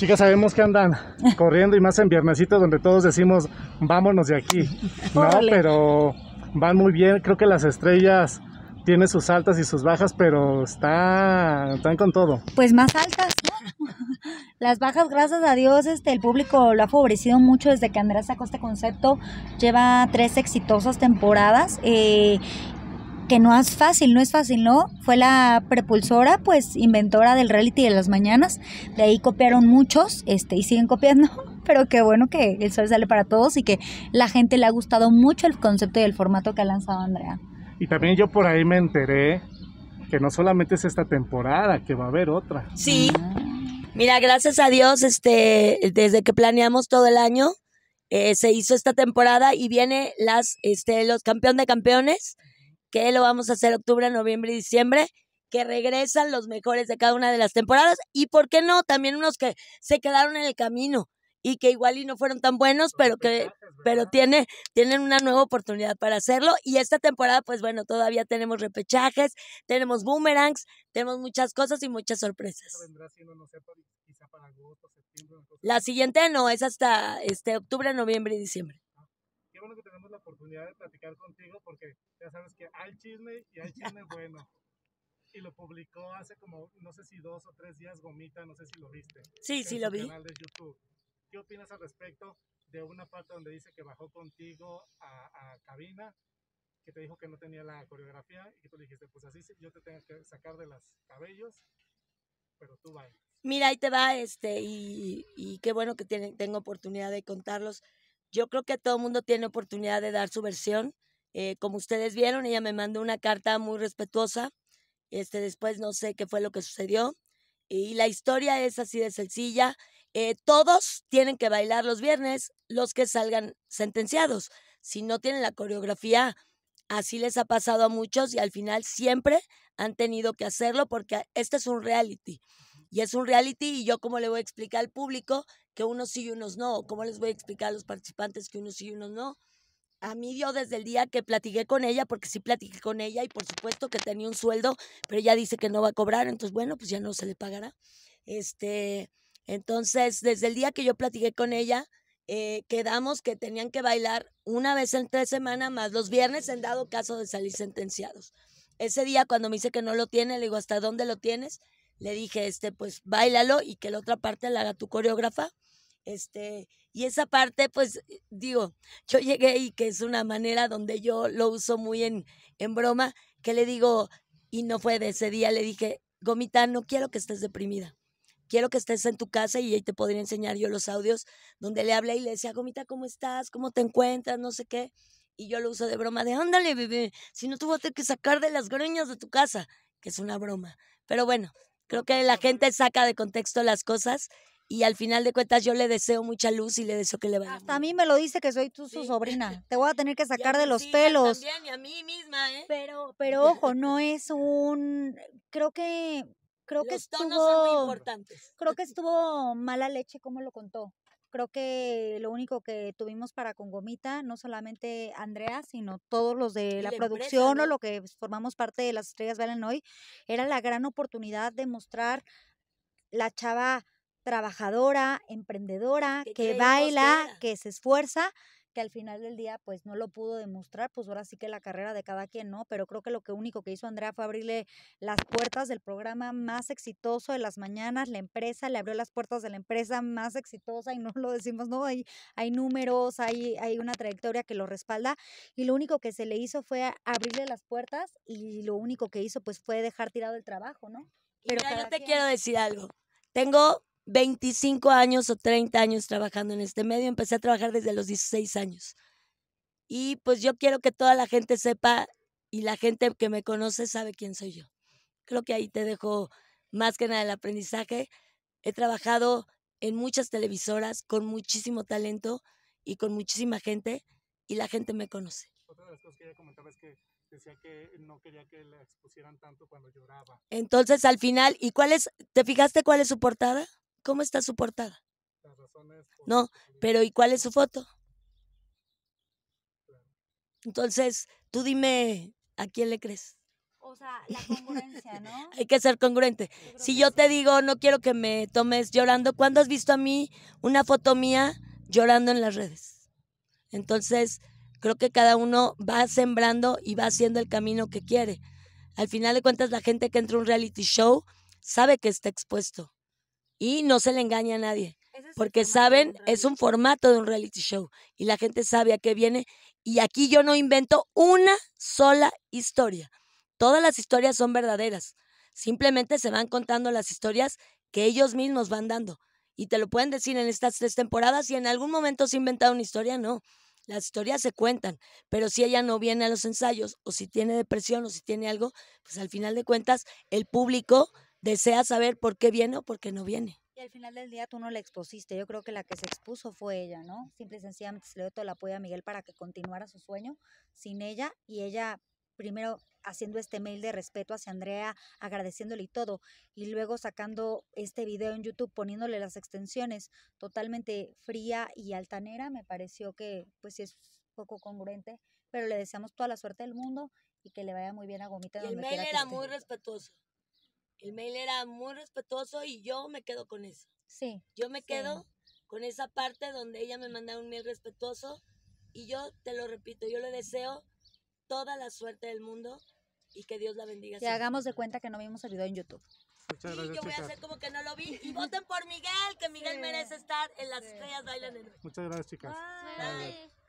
Chicas, sabemos que andan corriendo y más en viernesito donde todos decimos vámonos de aquí. No, pero van muy bien. Creo que las estrellas tienen sus altas y sus bajas, pero está, están con todo. Pues más altas, Las bajas, gracias a Dios, este, el público lo ha favorecido mucho desde que Andrés sacó este concepto. Lleva tres exitosas temporadas eh, que no es fácil, no es fácil, ¿no? Fue la prepulsora, pues inventora del reality de las mañanas. De ahí copiaron muchos, este, y siguen copiando. Pero qué bueno que el sol sale para todos y que la gente le ha gustado mucho el concepto y el formato que ha lanzado Andrea. Y también yo por ahí me enteré que no solamente es esta temporada, que va a haber otra. Sí. Ah. Mira, gracias a Dios, este, desde que planeamos todo el año, eh, se hizo esta temporada y viene las, este, los campeón de campeones que lo vamos a hacer octubre, noviembre y diciembre, que regresan los mejores de cada una de las temporadas y, ¿por qué no? También unos que se quedaron en el camino y que igual y no fueron tan buenos, pero que pero tiene, tienen una nueva oportunidad para hacerlo. Y esta temporada, pues bueno, todavía tenemos repechajes, tenemos boomerangs, tenemos muchas cosas y muchas sorpresas. La siguiente no, es hasta este octubre, noviembre y diciembre bueno que tenemos la oportunidad de platicar contigo porque ya sabes que hay chisme y hay chisme bueno. Y lo publicó hace como, no sé si dos o tres días, Gomita, no sé si lo viste. Sí, sí lo vi. de YouTube. ¿Qué opinas al respecto de una parte donde dice que bajó contigo a, cabina, que te dijo que no tenía la coreografía y que tú le dijiste, pues así yo te tengo que sacar de los cabellos, pero tú bailas? Mira, ahí te va, este, y, y qué bueno que tienen tengo oportunidad de contarlos. Yo creo que todo el mundo tiene oportunidad de dar su versión. Eh, como ustedes vieron, ella me mandó una carta muy respetuosa. Este, después no sé qué fue lo que sucedió. Y la historia es así de sencilla. Eh, todos tienen que bailar los viernes, los que salgan sentenciados. Si no tienen la coreografía, así les ha pasado a muchos y al final siempre han tenido que hacerlo porque ah, este es un reality. Y es un reality y yo cómo le voy a explicar al público que unos sí y unos no, cómo les voy a explicar a los participantes que unos sí y unos no. A mí dio desde el día que platiqué con ella, porque sí platiqué con ella y por supuesto que tenía un sueldo, pero ella dice que no va a cobrar, entonces bueno, pues ya no se le pagará. Este, entonces, desde el día que yo platiqué con ella, eh, quedamos que tenían que bailar una vez en tres semanas más los viernes en dado caso de salir sentenciados. Ese día cuando me dice que no lo tiene, le digo, ¿hasta dónde lo tienes? le dije, este, pues bailalo y que la otra parte la haga tu coreógrafa. Este, y esa parte, pues digo, yo llegué y que es una manera donde yo lo uso muy en, en broma, que le digo, y no fue de ese día, le dije, Gomita, no quiero que estés deprimida. Quiero que estés en tu casa y ahí te podría enseñar yo los audios donde le hablé y le decía, Gomita, ¿cómo estás? ¿Cómo te encuentras? No sé qué. Y yo lo uso de broma de, ándale, bebé, si no, tú vas a tener que sacar de las greñas de tu casa, que es una broma. Pero bueno, Creo que la gente saca de contexto las cosas y al final de cuentas yo le deseo mucha luz y le deseo que le vaya. Hasta a mí me lo dice que soy tú, su sobrina. Te voy a tener que sacar de los pelos. También, y a mí misma, ¿eh? Pero, pero ojo, no es un. Creo que. Creo que estuvo. Tonos son muy importantes. Creo que estuvo mala leche cómo lo contó. Creo que lo único que tuvimos para con Gomita, no solamente Andrea, sino todos los de la, producción o lo que formamos parte de las Estrellas Valen hoy, era la gran oportunidad de mostrar la chava trabajadora, emprendedora, que baila, que se esfuerza que al final del día pues no lo pudo demostrar, pues ahora sí que la carrera de cada quien, ¿no? Pero creo que lo que único que hizo Andrea fue abrirle las puertas del programa más exitoso de las mañanas, la empresa, le abrió las puertas de la empresa más exitosa y no lo decimos, no, hay, hay números, hay, hay una trayectoria que lo respalda y lo único que se le hizo fue abrirle las puertas y lo único que hizo pues fue dejar tirado el trabajo, ¿no? Pero yo te quiero decir algo. Tengo 25 años o 30 años trabajando en este medio. Empecé a trabajar desde los 16 años. Y pues yo quiero que toda la gente sepa y la gente que me conoce sabe quién soy yo. Creo que ahí te dejo más que nada el aprendizaje. He trabajado en muchas televisoras con muchísimo talento y con muchísima gente y la gente me conoce. Otra de las cosas que ella comentaba es que decía que no quería que la expusieran tanto cuando lloraba. Entonces, al final, ¿y cuál te fijaste cuál es su portada? ¿Cómo está su portada? No, pero ¿y cuál es su foto? Entonces, tú dime a quién le crees. O sea, la congruencia, ¿no? Hay que ser congruente. Si yo te digo, no quiero que me tomes llorando, ¿cuándo has visto a mí una foto mía llorando en las redes? Entonces, creo que cada uno va sembrando y va haciendo el camino que quiere. Al final de cuentas, la gente que entra a un reality show sabe que está expuesto y no se le engaña a nadie. Porque saben, es un formato de un reality show y la gente sabe a qué viene. Y aquí yo no invento una sola historia. Todas las historias son verdaderas. Simplemente se van contando las historias que ellos mismos van dando. Y te lo pueden decir en estas tres temporadas. Si en algún momento se ha inventado una historia, no. Las historias se cuentan. Pero si ella no viene a los ensayos, o si tiene depresión, o si tiene algo, pues al final de cuentas, el público desea saber por qué viene o por qué no viene. Y al final del día tú no la expusiste, yo creo que la que se expuso fue ella, ¿no? Simple y sencillamente se le dio todo el apoyo a Miguel para que continuara su sueño sin ella y ella primero haciendo este mail de respeto hacia Andrea, agradeciéndole y todo, y luego sacando este video en YouTube, poniéndole las extensiones, totalmente fría y altanera, me pareció que pues sí es poco congruente, pero le deseamos toda la suerte del mundo y que le vaya muy bien a Gomita. Y el mail era muy respetuoso el mail era muy respetuoso y yo me quedo con eso. Sí. Yo me quedo con esa parte donde ella me manda un mail respetuoso y yo te lo repito, yo le deseo toda la suerte del mundo y que Dios la bendiga. Y hagamos de cuenta que no vimos el video en YouTube. Muchas gracias, y yo voy a hacer como que no lo vi. Y voten por Miguel, que Miguel merece estar en las estrellas bailan Muchas gracias, chicas. Bye.